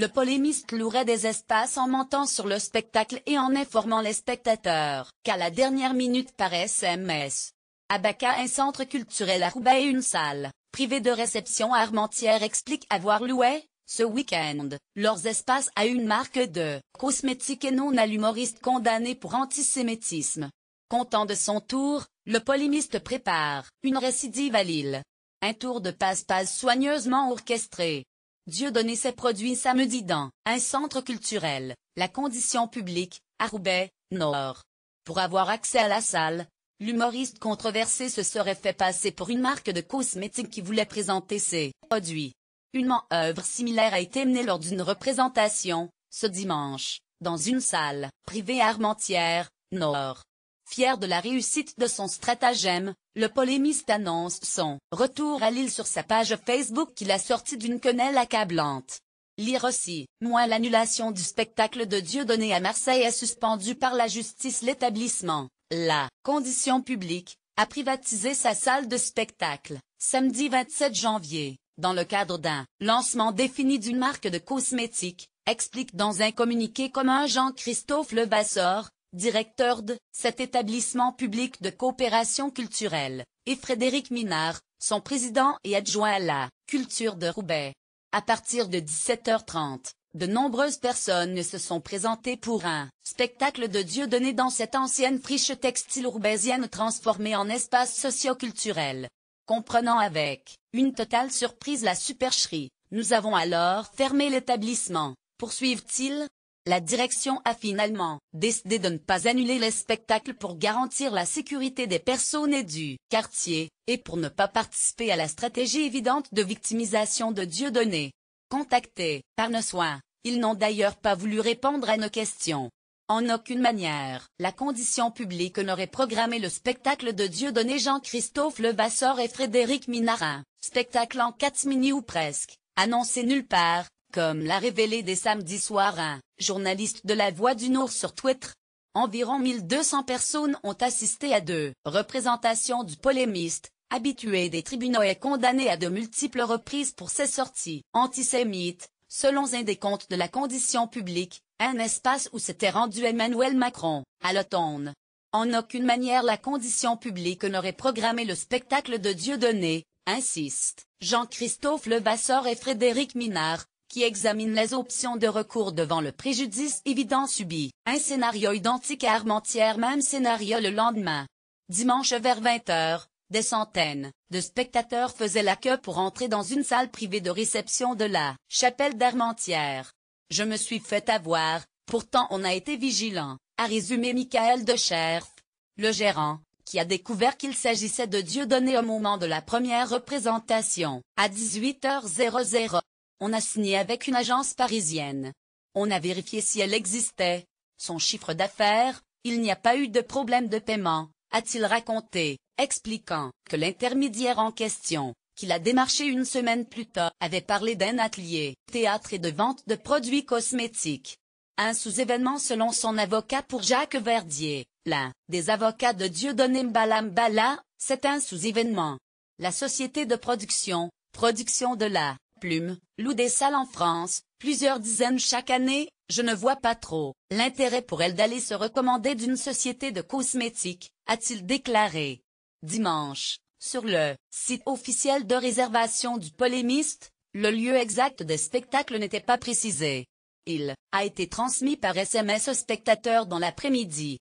le polémiste louerait des espaces en mentant sur le spectacle et en informant les spectateurs qu'à la dernière minute par SMS. Abaca un centre culturel à Roubaix et une salle, privée de réception à explique avoir loué, ce week-end, leurs espaces à une marque de cosmétique et non à l'humoriste condamné pour antisémitisme. Content de son tour, le polémiste prépare une récidive à Lille. Un tour de passe-passe soigneusement orchestré. Dieu donnait ses produits samedi dans un centre culturel, la condition publique, à Roubaix, Nord. Pour avoir accès à la salle, l'humoriste controversé se serait fait passer pour une marque de cosmétiques qui voulait présenter ses produits. Une manœuvre similaire a été menée lors d'une représentation, ce dimanche, dans une salle privée à Armentières, Nord. Fier de la réussite de son stratagème, le polémiste annonce son retour à Lille sur sa page Facebook qu'il a sorti d'une quenelle accablante. Lire aussi, moins l'annulation du spectacle de Dieu donné à Marseille est suspendue par la justice l'établissement, la condition publique, a privatisé sa salle de spectacle, samedi 27 janvier, dans le cadre d'un lancement défini d'une marque de cosmétiques, explique dans un communiqué commun Jean-Christophe Levasseur, directeur de cet établissement public de coopération culturelle, et Frédéric Minard, son président et adjoint à la culture de Roubaix. À partir de 17h30, de nombreuses personnes se sont présentées pour un spectacle de Dieu donné dans cette ancienne friche textile roubaisienne transformée en espace socioculturel. Comprenant avec une totale surprise la supercherie, nous avons alors fermé l'établissement, poursuivent-ils, la direction a finalement décidé de ne pas annuler les spectacles pour garantir la sécurité des personnes et du quartier, et pour ne pas participer à la stratégie évidente de victimisation de Dieudonné. Contactés par nos soins, ils n'ont d'ailleurs pas voulu répondre à nos questions. En aucune manière, la condition publique n'aurait programmé le spectacle de Dieudonné Jean-Christophe Levasseur et Frédéric Minarin, spectacle en quatre minutes ou presque, annoncé nulle part, comme l'a révélé des samedis soir un journaliste de La Voix du Nord sur Twitter, environ 1200 personnes ont assisté à deux représentations du polémiste, habitué des tribunaux et condamné à de multiples reprises pour ses sorties antisémites, selon un des comptes de la condition publique, un espace où s'était rendu Emmanuel Macron, à l'automne. En aucune manière la condition publique n'aurait programmé le spectacle de Dieu donné, insiste. Jean-Christophe Levasseur et Frédéric Minard, qui examine les options de recours devant le préjudice évident subi. Un scénario identique à Armentières, même scénario le lendemain. Dimanche vers 20h, des centaines de spectateurs faisaient la queue pour entrer dans une salle privée de réception de la chapelle d'Armentières. Je me suis fait avoir, pourtant on a été vigilant, a résumé Michael De Scherf, le gérant, qui a découvert qu'il s'agissait de Dieu donné au moment de la première représentation. À 18h00, on a signé avec une agence parisienne. On a vérifié si elle existait, son chiffre d'affaires, il n'y a pas eu de problème de paiement, a-t-il raconté, expliquant que l'intermédiaire en question, qu'il a démarché une semaine plus tard, avait parlé d'un atelier, théâtre et de vente de produits cosmétiques. Un sous-événement selon son avocat pour Jacques Verdier, l'un des avocats de Dieudonné Mbalambala, c'est un sous-événement. La société de production, production de la Plume, loue des salles en France, plusieurs dizaines chaque année, je ne vois pas trop l'intérêt pour elle d'aller se recommander d'une société de cosmétiques, a-t-il déclaré. Dimanche, sur le site officiel de réservation du polémiste, le lieu exact des spectacles n'était pas précisé. Il a été transmis par SMS aux spectateurs dans l'après-midi.